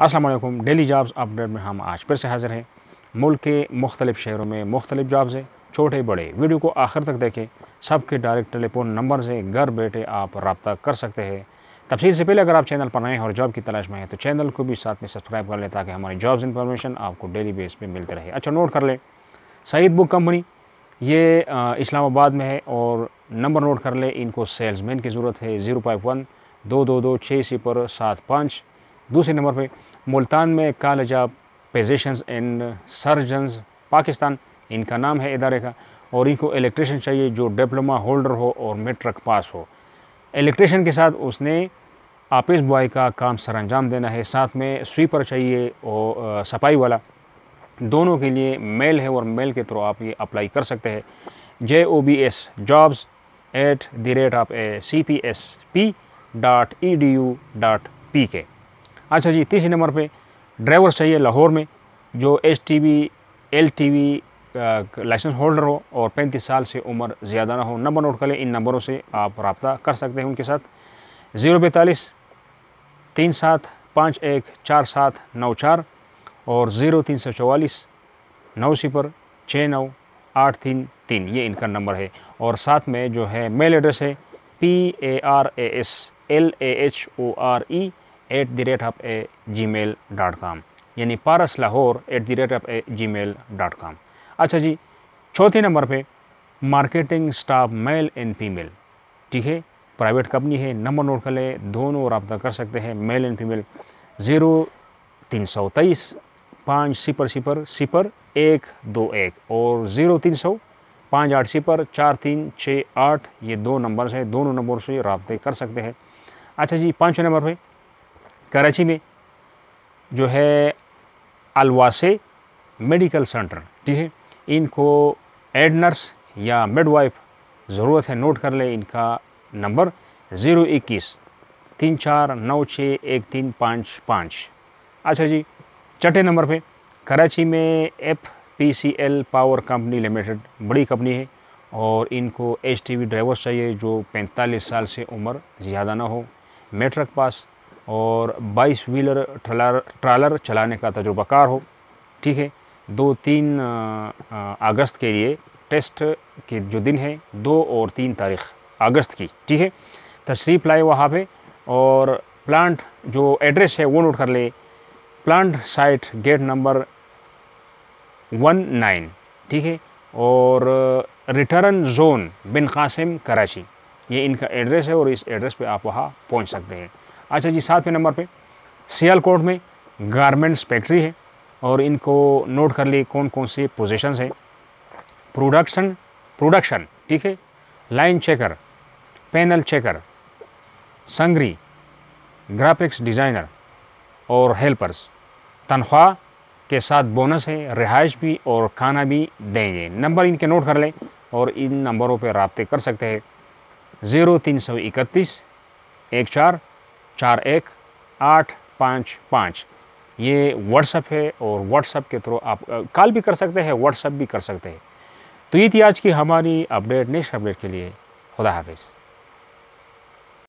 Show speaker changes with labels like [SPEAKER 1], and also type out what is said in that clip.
[SPEAKER 1] Aslam daily jobs update में हम आज फिर से हाज़िर हैं मुल्क के मुख्तलिफ शहरों में मुख्तलिफ जॉब्स हैं छोटे बड़े वीडियो को आखिर तक देखें सबके डायरेक्ट टेलीफोन नंबर से घर बैठे आप रबता कर सकते हैं तफसील से पहले अगर आप चैनल पर नए हैं और जॉब की तलाश में हैं तो चैनल को भी साथ में सब्सक्राइब कर लें ताकि हमारी जॉब्स इन्फॉर्मेशन आपको डेली बेस पर मिलते रहे अच्छा नोट कर लें सईद बुक कंपनी ये इस्लामाबाद में है और नंबर नोट कर लें इनको सेल्समैन की ज़रूरत है ज़ीरो फाइव वन दो दो दो छः सिपर सात पाँच दूसरे नंबर पर मुल्तान में college of physicians and surgeons Pakistan इनका नाम है इदारे का और इनको इलेक्ट्रिशन चाहिए जो डिप्लोमा होल्डर हो और मेट्रिक पास हो इलेक्ट्रिशन के साथ उसने आपिस बॉय का काम अंजाम देना है साथ में स्वीपर चाहिए और सफाई वाला दोनों के लिए मेल है और मेल के थ्रू आप ये अप्लाई कर सकते हैं J O B S jobs at the rate of A C P S P dot E D U dot P K अच्छा जी तीसरे नंबर पे ड्राइवर चाहिए लाहौर में जो H T V L T V license holder हो और पैंतीस साल से उम्र ज़्यादा ना हो नंबर नोट कर लें इन नंबरों से आप रबता कर सकते हैं उनके साथ ज़ीरो पैंतालीस तीन सात पाँच एक चार सात नौ चार और ज़ीरो तीन सौ चवालीस नौ सिपर छः नौ आठ तीन तीन ये इनका नंबर है और साथ में जो है मेल एड्रेस है P A R A S L A H O R E at the rate of a Gmail dot com यानी Paras Lahore at the rate of a Gmail dot com अच्छा जी चौथे नंबर पे marketing staff male and female ठीक है private company है number note कर लें दोनों रबता कर सकते हैं मेल एंड फीमेल ज़ीरो तीन सौ तेईस पाँच सिपर सिपर सिपर एक दो एक और ज़ीरो तीन सौ पाँच आठ सिपर चार तीन छः आठ ये दो नंबर से दोनों नंबर से रबते कर सकते हैं अच्छा जी पाँचवें नंबर पर कराची में जो है अलवासे मेडिकल सेंटर ठीक है इनको एड नर्स या मिडवाइफ ज़रूरत है नोट कर ले इनका नंबर ज़ीरो इक्कीस तीन चार नौ छः एक तीन पाँच पाँच अच्छा जी छठे नंबर पे कराची में F P C L power company limited बड़ी कंपनी है और इनको एच टी वी ड्राइवर्स चाहिए जो पैंतालीस साल से उम्र ज़्यादा ना हो मेट्रिक पास और 22 व्हीलर ट्रलर ट्रालर चलाने का तजुर्बाकार हो ठीक है दो तीन अगस्त के लिए टेस्ट के जो दिन है दो और तीन तारीख अगस्त की ठीक है तशरीफ़ लाए वहाँ पे और प्लांट जो एड्रेस है वो नोट कर ले plant site gate number one nine ठीक है और रिटर्न जोन बिन कासिम कराची ये इनका एड्रेस है और इस एड्रेस पे आप वहाँ पहुँच सकते हैं अच्छा जी सातवें नंबर पे सियालकोट में गारमेंट्स फैक्ट्री है और इनको नोट कर लिए कौन कौन से पोजीशंस हैं प्रोडक्शन प्रोडक्शन ठीक है लाइन चेकर पैनल चेकर संगरी ग्राफिक्स डिज़ाइनर और हेल्पर्स तनख्वाह के साथ बोनस है रिहाइश भी और खाना भी देंगे नंबर इनके नोट कर लें और इन नंबरों पर रबते कर सकते हैं ज़ीरो तीन सौ इकतीस एक चार चार एक आठ पाँच पाँच ये व्हाट्सअप है और व्हाट्सअप के थ्रू आप कॉल भी कर सकते हैं व्हाट्सअप भी कर सकते हैं तो ये थी आज की हमारी अपडेट नेक्स्ट अपडेट के लिए खुदा हाफिज़